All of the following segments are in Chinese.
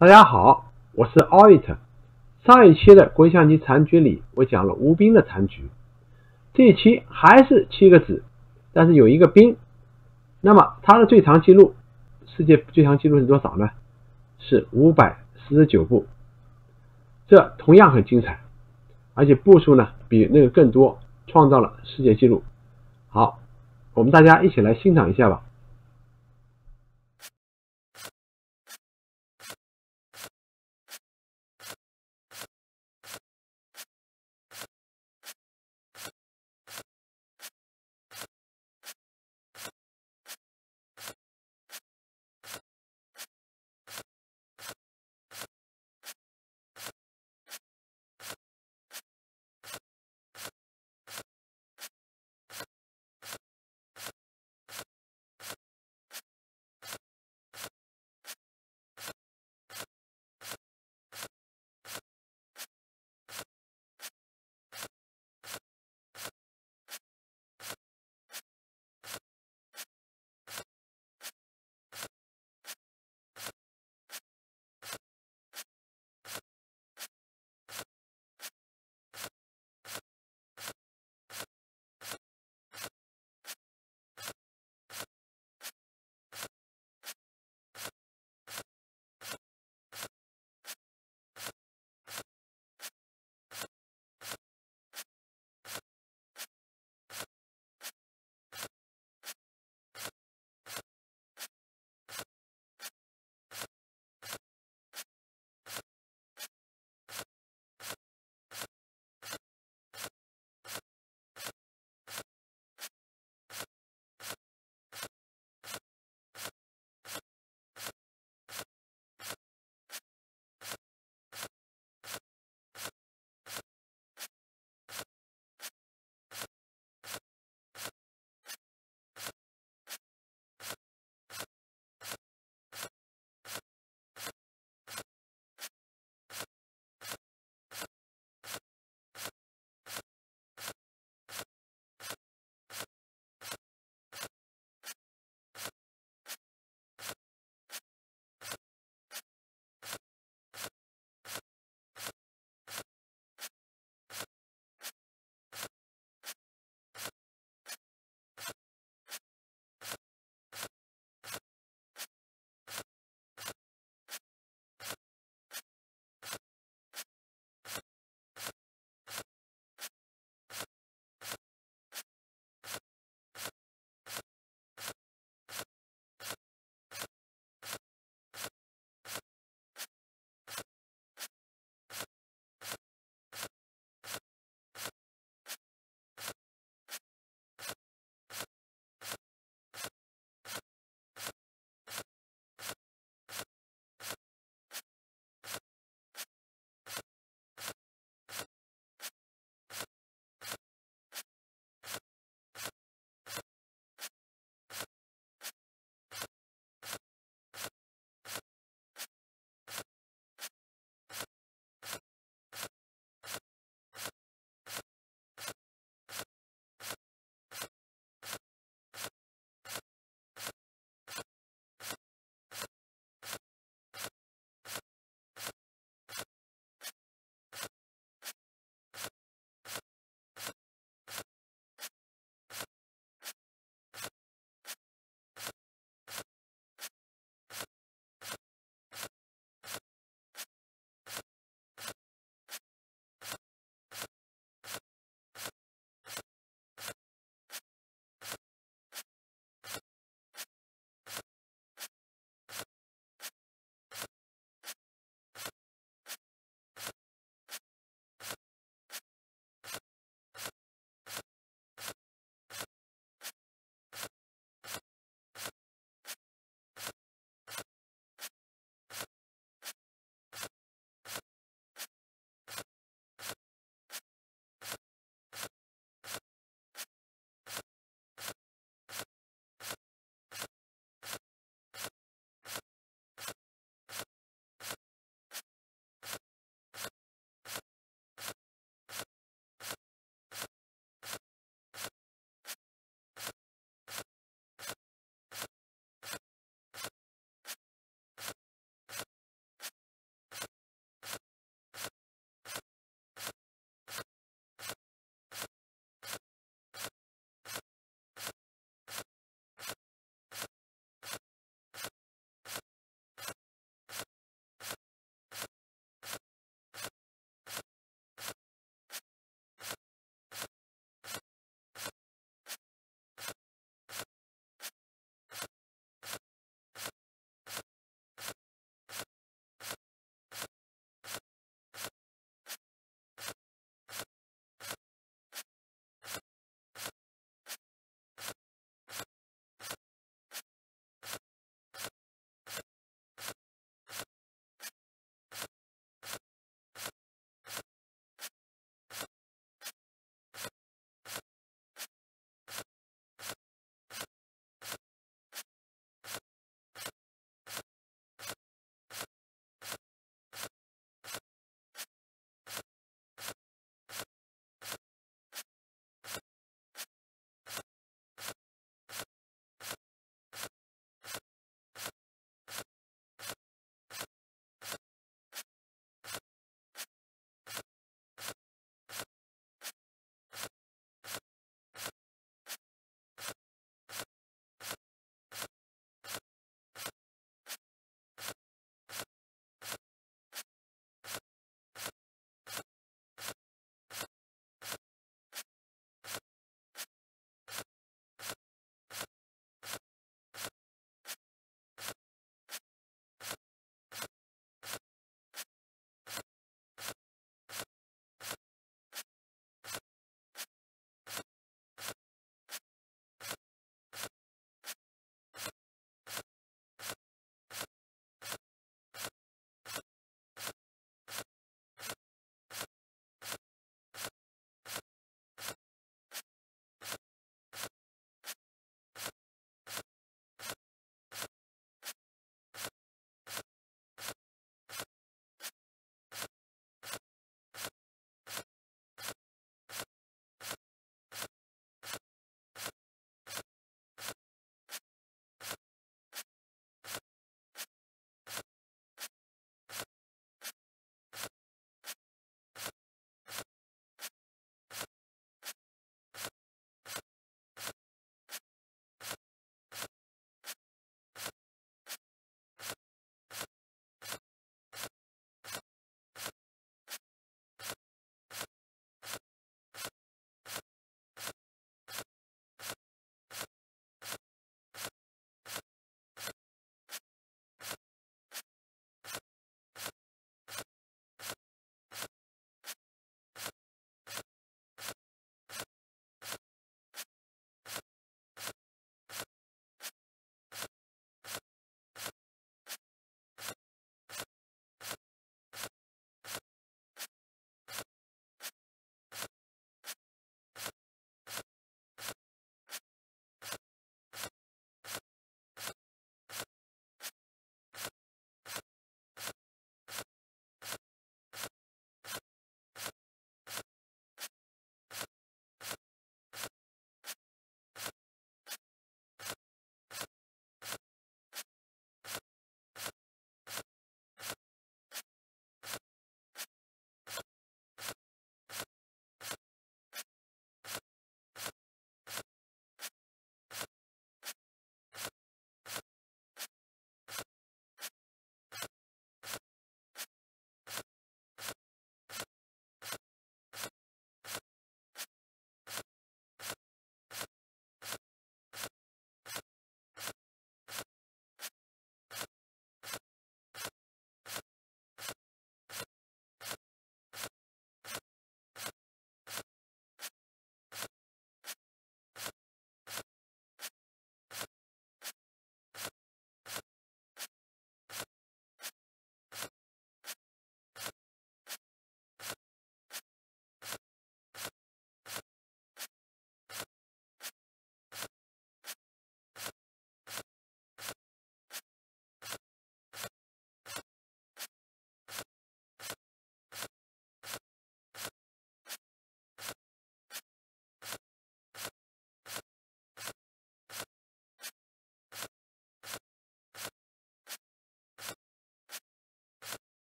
大家好，我是奥义 t 上一期的国际象棋残局里，我讲了吴斌的残局。这一期还是七个子，但是有一个兵。那么它的最长记录，世界最长记录是多少呢？是五百四十九步。这同样很精彩，而且步数呢比那个更多，创造了世界纪录。好，我们大家一起来欣赏一下吧。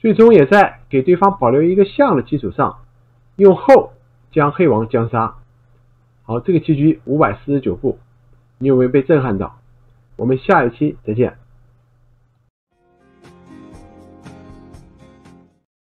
最终也在给对方保留一个象的基础上，用后将黑王将杀。好，这个棋局五百四十九步，你有没有被震撼到？我们下一期再见。